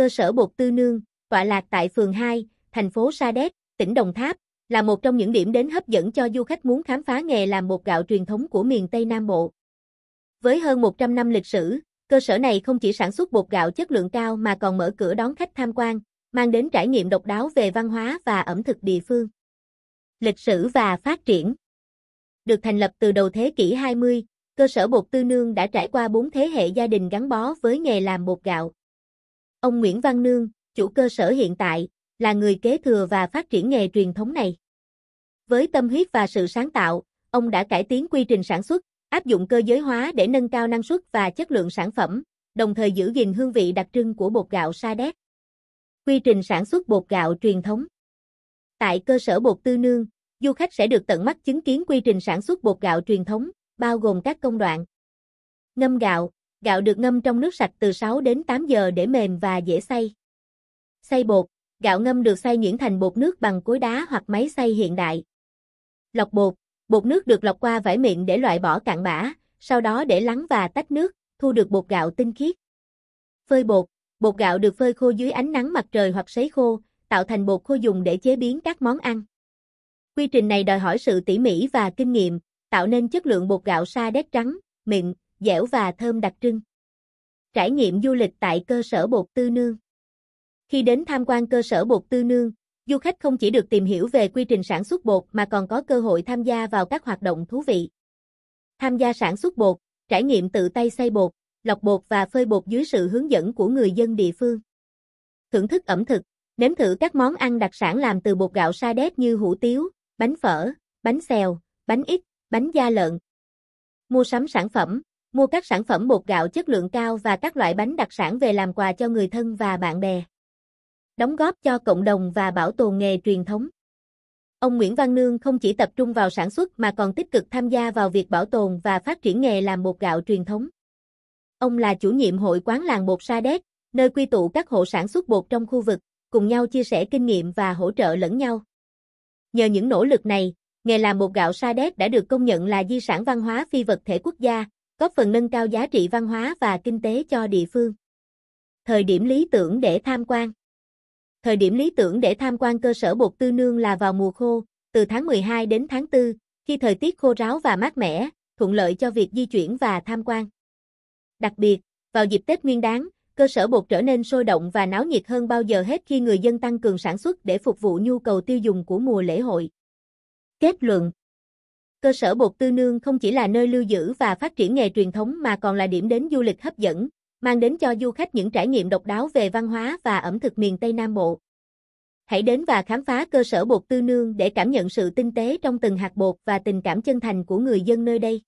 cơ sở bột tư nương, tọa lạc tại phường 2, thành phố Sa Đéc, tỉnh Đồng Tháp, là một trong những điểm đến hấp dẫn cho du khách muốn khám phá nghề làm bột gạo truyền thống của miền Tây Nam Bộ. Với hơn 100 năm lịch sử, cơ sở này không chỉ sản xuất bột gạo chất lượng cao mà còn mở cửa đón khách tham quan, mang đến trải nghiệm độc đáo về văn hóa và ẩm thực địa phương. Lịch sử và phát triển Được thành lập từ đầu thế kỷ 20, cơ sở bột tư nương đã trải qua 4 thế hệ gia đình gắn bó với nghề làm bột gạo. Ông Nguyễn Văn Nương, chủ cơ sở hiện tại, là người kế thừa và phát triển nghề truyền thống này. Với tâm huyết và sự sáng tạo, ông đã cải tiến quy trình sản xuất, áp dụng cơ giới hóa để nâng cao năng suất và chất lượng sản phẩm, đồng thời giữ gìn hương vị đặc trưng của bột gạo sa đéc. Quy trình sản xuất bột gạo truyền thống Tại cơ sở bột tư nương, du khách sẽ được tận mắt chứng kiến quy trình sản xuất bột gạo truyền thống, bao gồm các công đoạn. Ngâm gạo, Gạo được ngâm trong nước sạch từ 6 đến 8 giờ để mềm và dễ xay. Xay bột, gạo ngâm được xay nhuyễn thành bột nước bằng cối đá hoặc máy xay hiện đại. Lọc bột, bột nước được lọc qua vải miệng để loại bỏ cặn bã, sau đó để lắng và tách nước, thu được bột gạo tinh khiết. Phơi bột, bột gạo được phơi khô dưới ánh nắng mặt trời hoặc sấy khô, tạo thành bột khô dùng để chế biến các món ăn. Quy trình này đòi hỏi sự tỉ mỉ và kinh nghiệm, tạo nên chất lượng bột gạo sa đét trắng, mịn, dẻo và thơm đặc trưng. Trải nghiệm du lịch tại cơ sở bột tư nương Khi đến tham quan cơ sở bột tư nương, du khách không chỉ được tìm hiểu về quy trình sản xuất bột mà còn có cơ hội tham gia vào các hoạt động thú vị. Tham gia sản xuất bột, trải nghiệm tự tay xay bột, lọc bột và phơi bột dưới sự hướng dẫn của người dân địa phương. Thưởng thức ẩm thực, nếm thử các món ăn đặc sản làm từ bột gạo sa đét như hủ tiếu, bánh phở, bánh xèo, bánh ít, bánh da lợn. Mua sắm sản phẩm, mua các sản phẩm bột gạo chất lượng cao và các loại bánh đặc sản về làm quà cho người thân và bạn bè. Đóng góp cho cộng đồng và bảo tồn nghề truyền thống. Ông Nguyễn Văn Nương không chỉ tập trung vào sản xuất mà còn tích cực tham gia vào việc bảo tồn và phát triển nghề làm bột gạo truyền thống. Ông là chủ nhiệm hội quán làng bột Sa Đéc, nơi quy tụ các hộ sản xuất bột trong khu vực, cùng nhau chia sẻ kinh nghiệm và hỗ trợ lẫn nhau. Nhờ những nỗ lực này, nghề làm bột gạo Sa Đéc đã được công nhận là di sản văn hóa phi vật thể quốc gia, góp phần nâng cao giá trị văn hóa và kinh tế cho địa phương. Thời điểm lý tưởng để tham quan Thời điểm lý tưởng để tham quan cơ sở bột tư nương là vào mùa khô, từ tháng 12 đến tháng 4, khi thời tiết khô ráo và mát mẻ, thuận lợi cho việc di chuyển và tham quan. Đặc biệt, vào dịp Tết Nguyên đán, cơ sở bột trở nên sôi động và náo nhiệt hơn bao giờ hết khi người dân tăng cường sản xuất để phục vụ nhu cầu tiêu dùng của mùa lễ hội. Kết luận Cơ sở bột tư nương không chỉ là nơi lưu giữ và phát triển nghề truyền thống mà còn là điểm đến du lịch hấp dẫn, mang đến cho du khách những trải nghiệm độc đáo về văn hóa và ẩm thực miền Tây Nam Bộ. Hãy đến và khám phá cơ sở bột tư nương để cảm nhận sự tinh tế trong từng hạt bột và tình cảm chân thành của người dân nơi đây.